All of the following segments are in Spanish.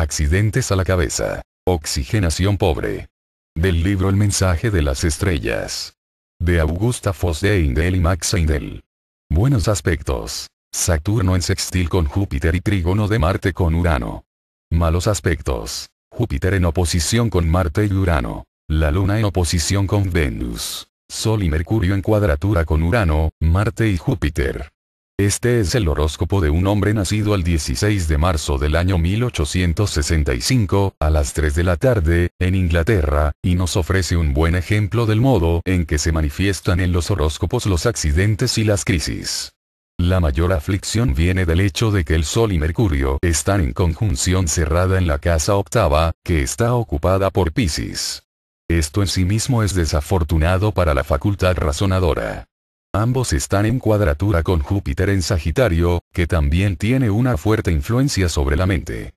Accidentes a la cabeza. Oxigenación pobre. Del libro El mensaje de las estrellas. De Augusta Foss de y Max Eindel. Buenos aspectos. Saturno en sextil con Júpiter y trígono de Marte con Urano. Malos aspectos. Júpiter en oposición con Marte y Urano. La Luna en oposición con Venus. Sol y Mercurio en cuadratura con Urano, Marte y Júpiter. Este es el horóscopo de un hombre nacido el 16 de marzo del año 1865, a las 3 de la tarde, en Inglaterra, y nos ofrece un buen ejemplo del modo en que se manifiestan en los horóscopos los accidentes y las crisis. La mayor aflicción viene del hecho de que el Sol y Mercurio están en conjunción cerrada en la casa octava, que está ocupada por Pisces. Esto en sí mismo es desafortunado para la facultad razonadora. Ambos están en cuadratura con Júpiter en Sagitario, que también tiene una fuerte influencia sobre la mente.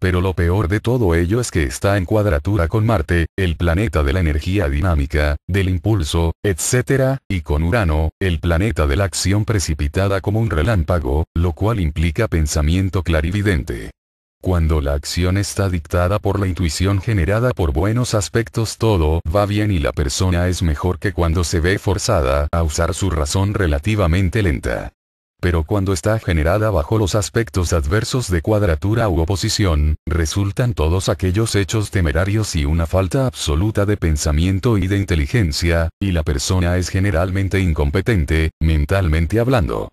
Pero lo peor de todo ello es que está en cuadratura con Marte, el planeta de la energía dinámica, del impulso, etc., y con Urano, el planeta de la acción precipitada como un relámpago, lo cual implica pensamiento clarividente. Cuando la acción está dictada por la intuición generada por buenos aspectos todo va bien y la persona es mejor que cuando se ve forzada a usar su razón relativamente lenta. Pero cuando está generada bajo los aspectos adversos de cuadratura u oposición, resultan todos aquellos hechos temerarios y una falta absoluta de pensamiento y de inteligencia, y la persona es generalmente incompetente, mentalmente hablando.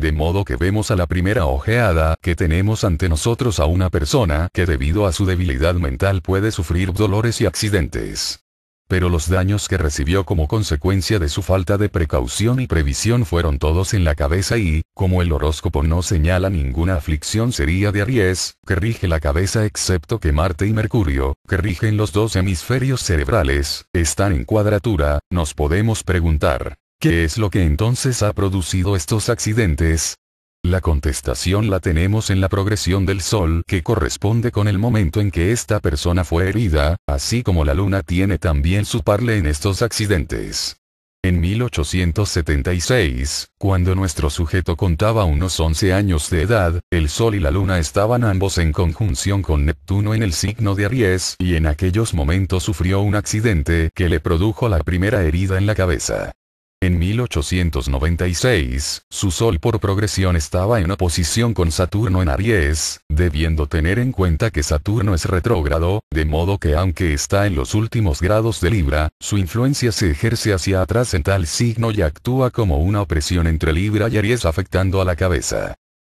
De modo que vemos a la primera ojeada que tenemos ante nosotros a una persona que debido a su debilidad mental puede sufrir dolores y accidentes. Pero los daños que recibió como consecuencia de su falta de precaución y previsión fueron todos en la cabeza y, como el horóscopo no señala ninguna aflicción sería de Aries, que rige la cabeza excepto que Marte y Mercurio, que rigen los dos hemisferios cerebrales, están en cuadratura, nos podemos preguntar, ¿Qué es lo que entonces ha producido estos accidentes? La contestación la tenemos en la progresión del Sol que corresponde con el momento en que esta persona fue herida, así como la Luna tiene también su parle en estos accidentes. En 1876, cuando nuestro sujeto contaba unos 11 años de edad, el Sol y la Luna estaban ambos en conjunción con Neptuno en el signo de Aries y en aquellos momentos sufrió un accidente que le produjo la primera herida en la cabeza. En 1896, su Sol por progresión estaba en oposición con Saturno en Aries, debiendo tener en cuenta que Saturno es retrógrado, de modo que aunque está en los últimos grados de Libra, su influencia se ejerce hacia atrás en tal signo y actúa como una opresión entre Libra y Aries afectando a la cabeza.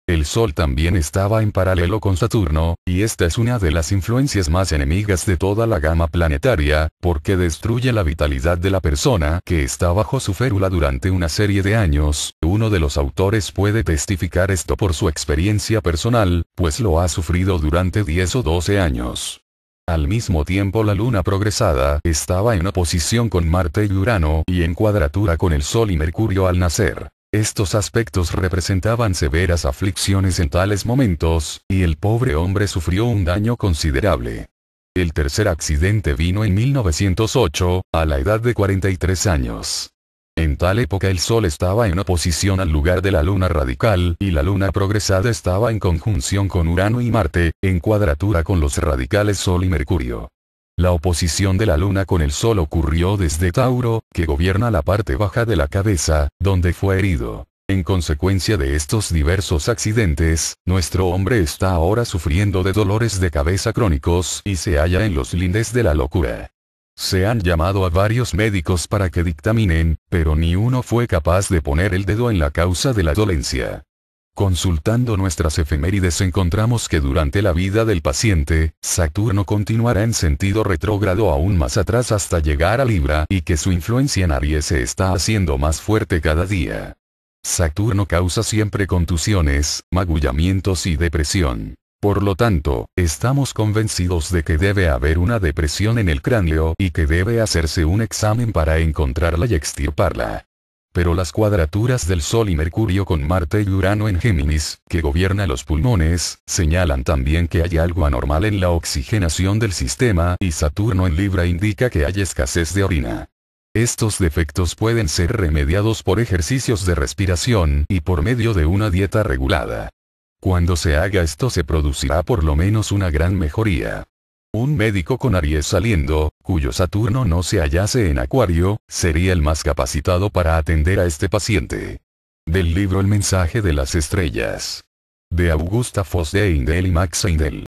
El Sol también estaba en paralelo con Saturno, y esta es una de las influencias más enemigas de toda la gama planetaria, porque destruye la vitalidad de la persona que está bajo su férula durante una serie de años. Uno de los autores puede testificar esto por su experiencia personal, pues lo ha sufrido durante 10 o 12 años. Al mismo tiempo la luna progresada estaba en oposición con Marte y Urano y en cuadratura con el Sol y Mercurio al nacer. Estos aspectos representaban severas aflicciones en tales momentos, y el pobre hombre sufrió un daño considerable. El tercer accidente vino en 1908, a la edad de 43 años. En tal época el Sol estaba en oposición al lugar de la Luna radical, y la Luna progresada estaba en conjunción con Urano y Marte, en cuadratura con los radicales Sol y Mercurio. La oposición de la luna con el sol ocurrió desde Tauro, que gobierna la parte baja de la cabeza, donde fue herido. En consecuencia de estos diversos accidentes, nuestro hombre está ahora sufriendo de dolores de cabeza crónicos y se halla en los lindes de la locura. Se han llamado a varios médicos para que dictaminen, pero ni uno fue capaz de poner el dedo en la causa de la dolencia. Consultando nuestras efemérides encontramos que durante la vida del paciente, Saturno continuará en sentido retrógrado aún más atrás hasta llegar a Libra y que su influencia en Aries se está haciendo más fuerte cada día. Saturno causa siempre contusiones, magullamientos y depresión. Por lo tanto, estamos convencidos de que debe haber una depresión en el cráneo y que debe hacerse un examen para encontrarla y extirparla pero las cuadraturas del Sol y Mercurio con Marte y Urano en Géminis, que gobierna los pulmones, señalan también que hay algo anormal en la oxigenación del sistema y Saturno en Libra indica que hay escasez de orina. Estos defectos pueden ser remediados por ejercicios de respiración y por medio de una dieta regulada. Cuando se haga esto se producirá por lo menos una gran mejoría. Un médico con Aries saliendo, cuyo Saturno no se hallase en Acuario, sería el más capacitado para atender a este paciente. Del libro El mensaje de las estrellas. De Augusta Foss de Indel y Max Eindel.